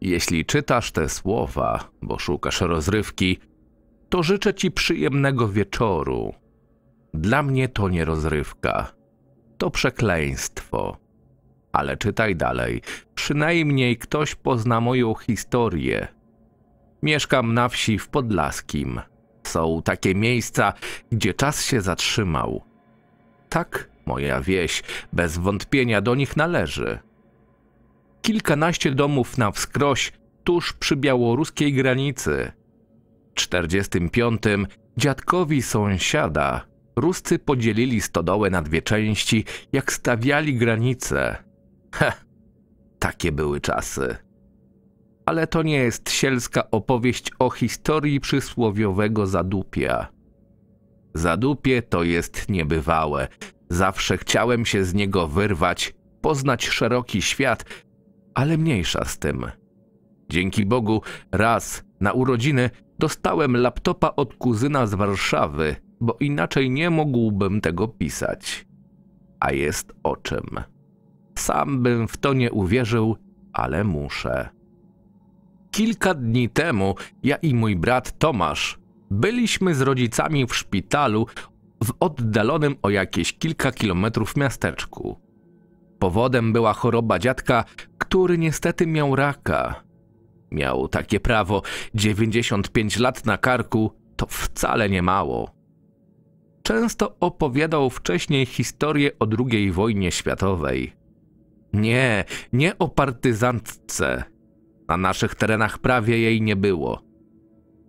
Jeśli czytasz te słowa, bo szukasz rozrywki, to życzę ci przyjemnego wieczoru. Dla mnie to nie rozrywka, to przekleństwo. Ale czytaj dalej, przynajmniej ktoś pozna moją historię. Mieszkam na wsi w Podlaskim. Są takie miejsca, gdzie czas się zatrzymał. Tak, moja wieś bez wątpienia do nich należy kilkanaście domów na wskroś tuż przy białoruskiej granicy. W 45 dziadkowi sąsiada Ruscy podzielili stodołę na dwie części, jak stawiali granice. He, takie były czasy. Ale to nie jest sielska opowieść o historii przysłowiowego Zadupia. Zadupie to jest niebywałe. Zawsze chciałem się z niego wyrwać, poznać szeroki świat, ale mniejsza z tym. Dzięki Bogu, raz na urodziny dostałem laptopa od kuzyna z Warszawy, bo inaczej nie mógłbym tego pisać. A jest o czym. Sam bym w to nie uwierzył, ale muszę. Kilka dni temu ja i mój brat Tomasz byliśmy z rodzicami w szpitalu w oddalonym o jakieś kilka kilometrów miasteczku. Powodem była choroba dziadka, który niestety miał raka. Miał takie prawo 95 lat na karku to wcale nie mało. Często opowiadał wcześniej historię o II wojnie światowej. Nie, nie o partyzantce. Na naszych terenach prawie jej nie było.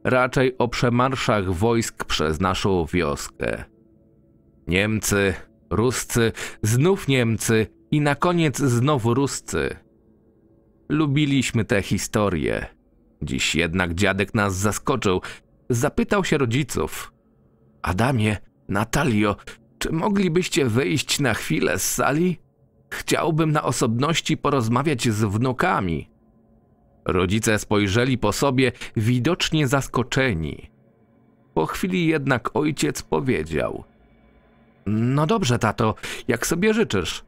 Raczej o przemarszach wojsk przez naszą wioskę. Niemcy, Ruscy, znów Niemcy i na koniec znowu Ruscy. Lubiliśmy te historie. Dziś jednak dziadek nas zaskoczył. Zapytał się rodziców. Adamie, Natalio, czy moglibyście wyjść na chwilę z sali? Chciałbym na osobności porozmawiać z wnukami. Rodzice spojrzeli po sobie, widocznie zaskoczeni. Po chwili jednak ojciec powiedział: No dobrze, tato, jak sobie życzysz.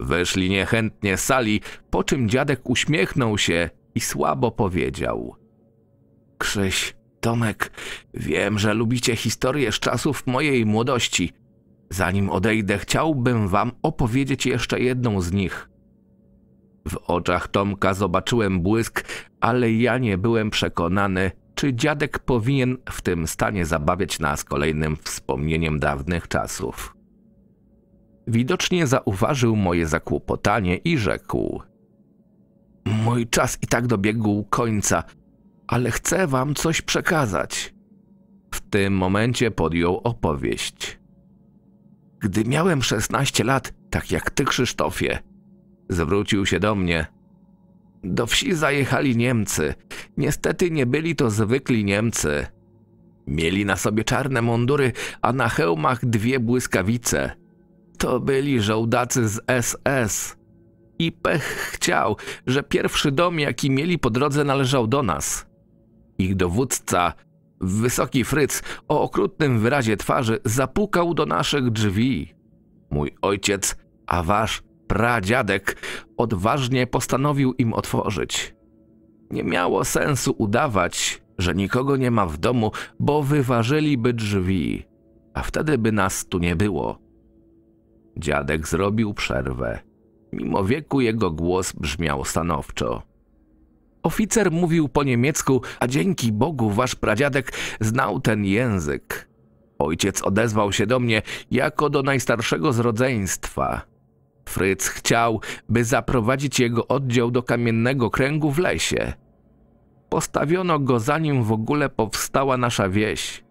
Weszli niechętnie z sali, po czym dziadek uśmiechnął się i słabo powiedział. Krzyś, Tomek, wiem, że lubicie historię z czasów mojej młodości. Zanim odejdę, chciałbym wam opowiedzieć jeszcze jedną z nich. W oczach Tomka zobaczyłem błysk, ale ja nie byłem przekonany, czy dziadek powinien w tym stanie zabawiać nas kolejnym wspomnieniem dawnych czasów. Widocznie zauważył moje zakłopotanie i rzekł: Mój czas i tak dobiegł końca, ale chcę wam coś przekazać. W tym momencie podjął opowieść. Gdy miałem 16 lat, tak jak ty, Krzysztofie, zwrócił się do mnie. Do wsi zajechali Niemcy. Niestety nie byli to zwykli Niemcy. Mieli na sobie czarne mundury, a na hełmach dwie błyskawice. To byli żołdacy z SS. I pech chciał, że pierwszy dom, jaki mieli po drodze, należał do nas. Ich dowódca, wysoki Fryc, o okrutnym wyrazie twarzy, zapukał do naszych drzwi. Mój ojciec, a wasz pradziadek, odważnie postanowił im otworzyć. Nie miało sensu udawać, że nikogo nie ma w domu, bo wyważyliby drzwi, a wtedy by nas tu nie było. Dziadek zrobił przerwę. Mimo wieku jego głos brzmiał stanowczo. Oficer mówił po niemiecku, a dzięki Bogu wasz pradziadek znał ten język. Ojciec odezwał się do mnie jako do najstarszego z rodzeństwa. Fryc chciał, by zaprowadzić jego oddział do kamiennego kręgu w lesie. Postawiono go zanim w ogóle powstała nasza wieś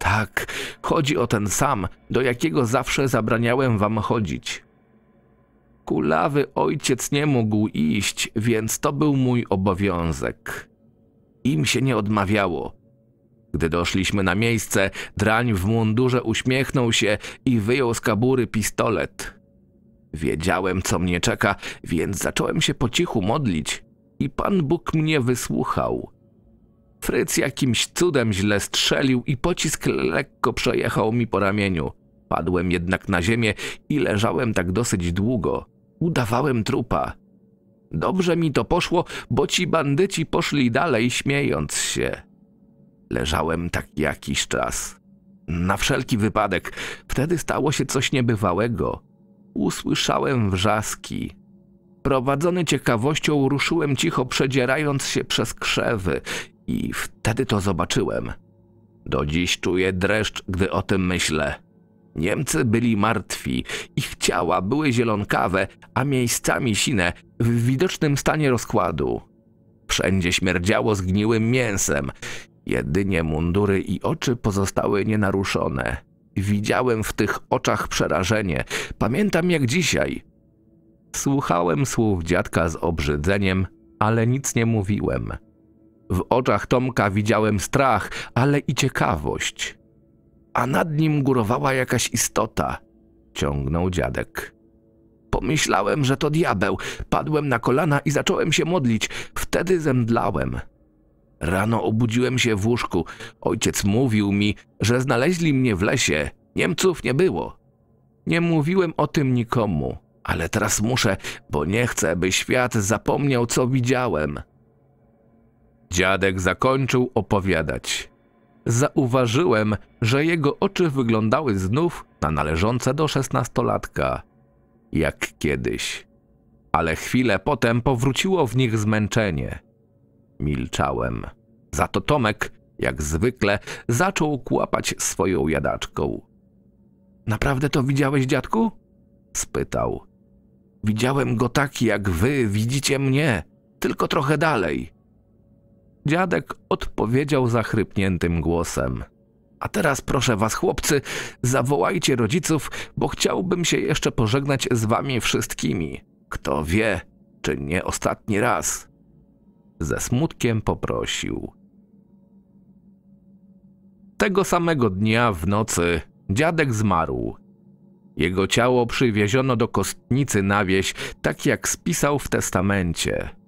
tak, chodzi o ten sam, do jakiego zawsze zabraniałem wam chodzić. Kulawy ojciec nie mógł iść, więc to był mój obowiązek. Im się nie odmawiało. Gdy doszliśmy na miejsce, drań w mundurze uśmiechnął się i wyjął z kabury pistolet. Wiedziałem, co mnie czeka, więc zacząłem się po cichu modlić i Pan Bóg mnie wysłuchał. Fryc jakimś cudem źle strzelił i pocisk lekko przejechał mi po ramieniu. Padłem jednak na ziemię i leżałem tak dosyć długo. Udawałem trupa. Dobrze mi to poszło, bo ci bandyci poszli dalej śmiejąc się. Leżałem tak jakiś czas. Na wszelki wypadek. Wtedy stało się coś niebywałego. Usłyszałem wrzaski. Prowadzony ciekawością ruszyłem cicho przedzierając się przez krzewy i wtedy to zobaczyłem. Do dziś czuję dreszcz, gdy o tym myślę. Niemcy byli martwi, ich ciała były zielonkawe, a miejscami sine, w widocznym stanie rozkładu. Wszędzie śmierdziało zgniłym mięsem. Jedynie mundury i oczy pozostały nienaruszone. Widziałem w tych oczach przerażenie. Pamiętam jak dzisiaj. Słuchałem słów dziadka z obrzydzeniem, ale nic nie mówiłem. W oczach Tomka widziałem strach, ale i ciekawość. A nad nim górowała jakaś istota, ciągnął dziadek. Pomyślałem, że to diabeł. Padłem na kolana i zacząłem się modlić. Wtedy zemdlałem. Rano obudziłem się w łóżku. Ojciec mówił mi, że znaleźli mnie w lesie. Niemców nie było. Nie mówiłem o tym nikomu, ale teraz muszę, bo nie chcę, by świat zapomniał, co widziałem. Dziadek zakończył opowiadać. Zauważyłem, że jego oczy wyglądały znów na należące do szesnastolatka, jak kiedyś. Ale chwilę potem powróciło w nich zmęczenie. Milczałem. Za to Tomek, jak zwykle, zaczął kłapać swoją jadaczką. Naprawdę to widziałeś, dziadku? spytał. Widziałem go tak, jak wy widzicie mnie, tylko trochę dalej. Dziadek odpowiedział zachrypniętym głosem. A teraz proszę was, chłopcy, zawołajcie rodziców, bo chciałbym się jeszcze pożegnać z wami wszystkimi. Kto wie, czy nie ostatni raz. Ze smutkiem poprosił. Tego samego dnia w nocy dziadek zmarł. Jego ciało przywieziono do kostnicy na wieś, tak jak spisał w testamencie.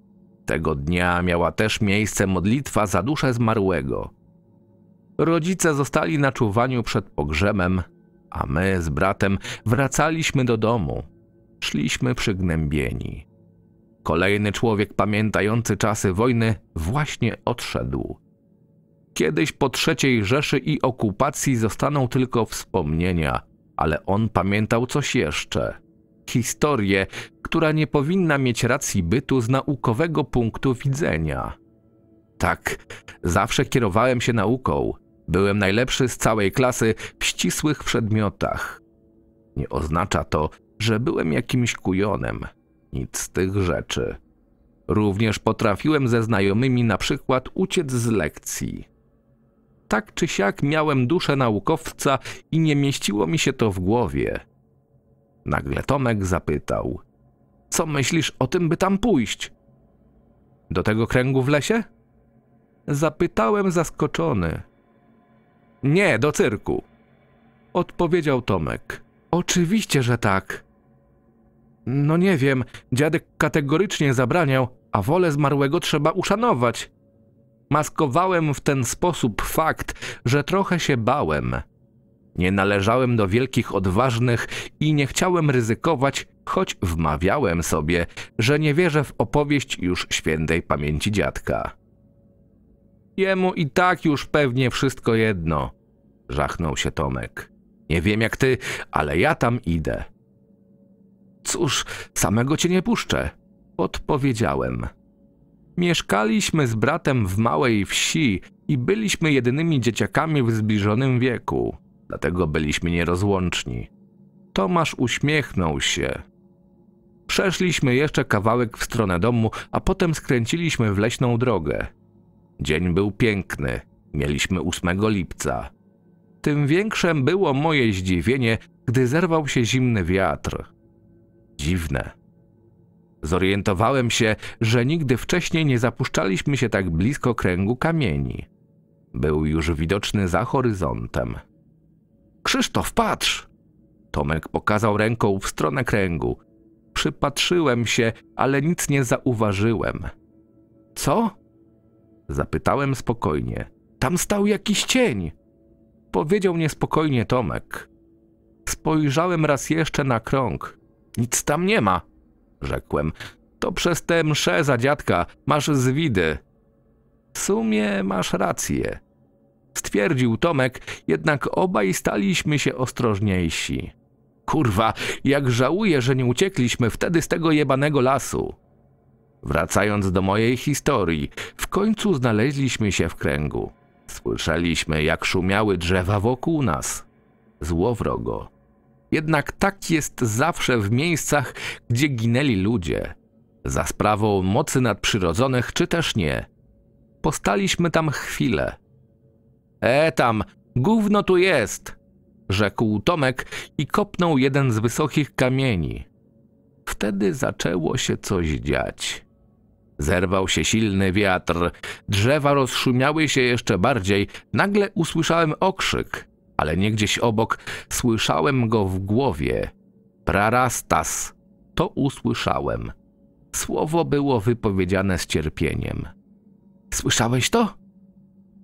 Tego dnia miała też miejsce modlitwa za duszę zmarłego. Rodzice zostali na czuwaniu przed pogrzebem, a my z bratem wracaliśmy do domu. Szliśmy przygnębieni. Kolejny człowiek pamiętający czasy wojny właśnie odszedł. Kiedyś po trzeciej Rzeszy i okupacji zostaną tylko wspomnienia, ale on pamiętał coś jeszcze historię, która nie powinna mieć racji bytu z naukowego punktu widzenia. Tak, zawsze kierowałem się nauką. Byłem najlepszy z całej klasy w ścisłych przedmiotach. Nie oznacza to, że byłem jakimś kujonem. Nic z tych rzeczy. Również potrafiłem ze znajomymi na przykład uciec z lekcji. Tak czy siak miałem duszę naukowca i nie mieściło mi się to w głowie – Nagle Tomek zapytał: Co myślisz o tym, by tam pójść? Do tego kręgu w lesie? Zapytałem zaskoczony. Nie, do cyrku. Odpowiedział Tomek. Oczywiście, że tak. No nie wiem, dziadek kategorycznie zabraniał, a wolę zmarłego trzeba uszanować. Maskowałem w ten sposób fakt, że trochę się bałem. Nie należałem do wielkich odważnych i nie chciałem ryzykować, choć wmawiałem sobie, że nie wierzę w opowieść już świętej pamięci dziadka. Jemu i tak już pewnie wszystko jedno, żachnął się Tomek. Nie wiem jak ty, ale ja tam idę. Cóż, samego cię nie puszczę, odpowiedziałem. Mieszkaliśmy z bratem w małej wsi i byliśmy jedynymi dzieciakami w zbliżonym wieku dlatego byliśmy nierozłączni. Tomasz uśmiechnął się. Przeszliśmy jeszcze kawałek w stronę domu, a potem skręciliśmy w leśną drogę. Dzień był piękny, mieliśmy 8 lipca. Tym większym było moje zdziwienie, gdy zerwał się zimny wiatr. Dziwne. Zorientowałem się, że nigdy wcześniej nie zapuszczaliśmy się tak blisko kręgu kamieni. Był już widoczny za horyzontem. Krzysztof, patrz! Tomek pokazał ręką w stronę kręgu. Przypatrzyłem się, ale nic nie zauważyłem. Co? Zapytałem spokojnie. Tam stał jakiś cień. Powiedział niespokojnie Tomek. Spojrzałem raz jeszcze na krąg. Nic tam nie ma, rzekłem. To przez tę mszę za dziadka masz zwidy. W sumie masz rację stwierdził Tomek, jednak obaj staliśmy się ostrożniejsi. Kurwa, jak żałuję, że nie uciekliśmy wtedy z tego jebanego lasu. Wracając do mojej historii, w końcu znaleźliśmy się w kręgu. Słyszeliśmy, jak szumiały drzewa wokół nas. Zło wrogo. Jednak tak jest zawsze w miejscach, gdzie ginęli ludzie. Za sprawą mocy nadprzyrodzonych czy też nie. Postaliśmy tam chwilę – E tam, gówno tu jest, rzekł Tomek i kopnął jeden z wysokich kamieni. Wtedy zaczęło się coś dziać. Zerwał się silny wiatr, drzewa rozszumiały się jeszcze bardziej. Nagle usłyszałem okrzyk, ale nie gdzieś obok, słyszałem go w głowie. Prarastas, to usłyszałem. Słowo było wypowiedziane z cierpieniem. Słyszałeś to?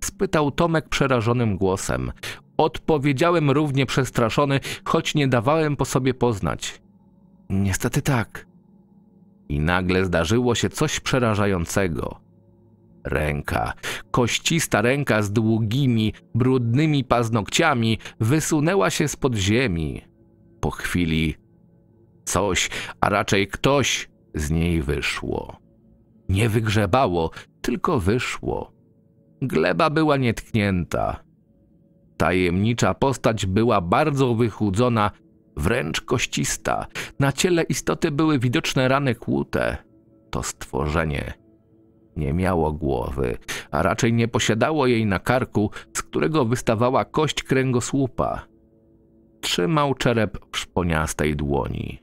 spytał Tomek przerażonym głosem. Odpowiedziałem równie przestraszony, choć nie dawałem po sobie poznać. Niestety tak. I nagle zdarzyło się coś przerażającego. Ręka, koścista ręka z długimi, brudnymi paznokciami wysunęła się spod ziemi. Po chwili coś, a raczej ktoś z niej wyszło. Nie wygrzebało, tylko wyszło. Gleba była nietknięta. Tajemnicza postać była bardzo wychudzona, wręcz koścista. Na ciele istoty były widoczne rany kłute. To stworzenie nie miało głowy, a raczej nie posiadało jej na karku, z którego wystawała kość kręgosłupa. Trzymał czerep w szponiastej dłoni.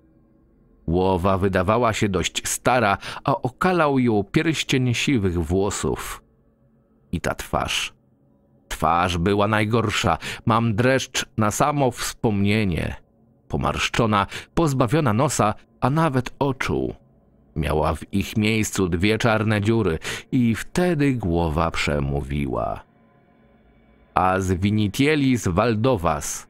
Głowa wydawała się dość stara, a okalał ją pierścień siwych włosów i ta twarz. Twarz była najgorsza. Mam dreszcz na samo wspomnienie. Pomarszczona, pozbawiona nosa, a nawet oczu. Miała w ich miejscu dwie czarne dziury i wtedy głowa przemówiła. A z Vinitielis Waldowas.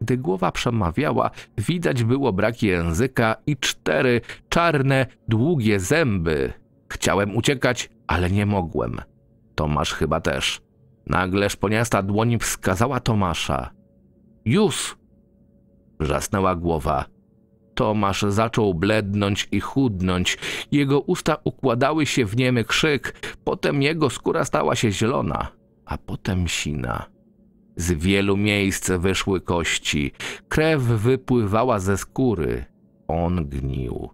Gdy głowa przemawiała, widać było brak języka i cztery czarne, długie zęby. Chciałem uciekać, ale nie mogłem. Tomasz chyba też. Nagle szponiasta dłoń wskazała Tomasza. Już! Wrzasnęła głowa. Tomasz zaczął blednąć i chudnąć. Jego usta układały się w niemy krzyk. Potem jego skóra stała się zielona, a potem sina. Z wielu miejsc wyszły kości. Krew wypływała ze skóry. On gnił.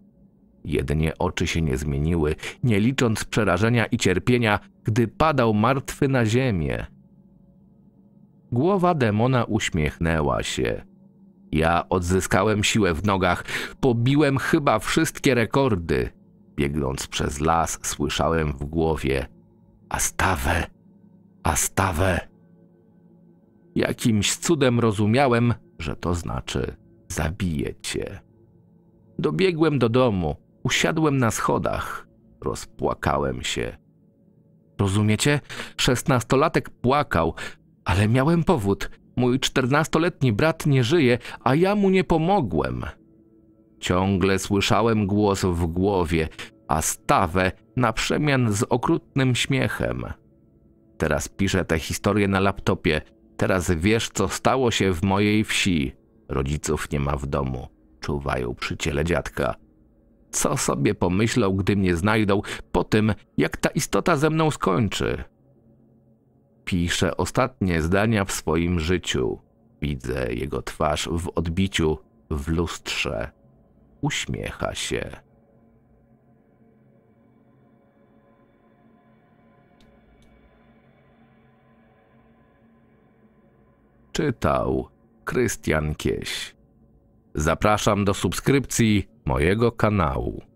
Jedynie oczy się nie zmieniły, nie licząc przerażenia i cierpienia, gdy padał martwy na ziemię. Głowa demona uśmiechnęła się. Ja odzyskałem siłę w nogach, pobiłem chyba wszystkie rekordy. Biegnąc przez las, słyszałem w głowie: „A stawę, a stawę”. Jakimś cudem rozumiałem, że to znaczy: zabiję cię. Dobiegłem do domu, usiadłem na schodach, rozpłakałem się. Rozumiecie? Szesnastolatek płakał, ale miałem powód. Mój czternastoletni brat nie żyje, a ja mu nie pomogłem. Ciągle słyszałem głos w głowie, a stawę na przemian z okrutnym śmiechem. Teraz piszę tę historię na laptopie. Teraz wiesz, co stało się w mojej wsi. Rodziców nie ma w domu. Czuwają przy ciele dziadka co sobie pomyślał, gdy mnie znajdą, po tym, jak ta istota ze mną skończy. Pisze ostatnie zdania w swoim życiu. Widzę jego twarz w odbiciu w lustrze. Uśmiecha się. Czytał Krystian Kieś. Zapraszam do subskrypcji mojego kanału.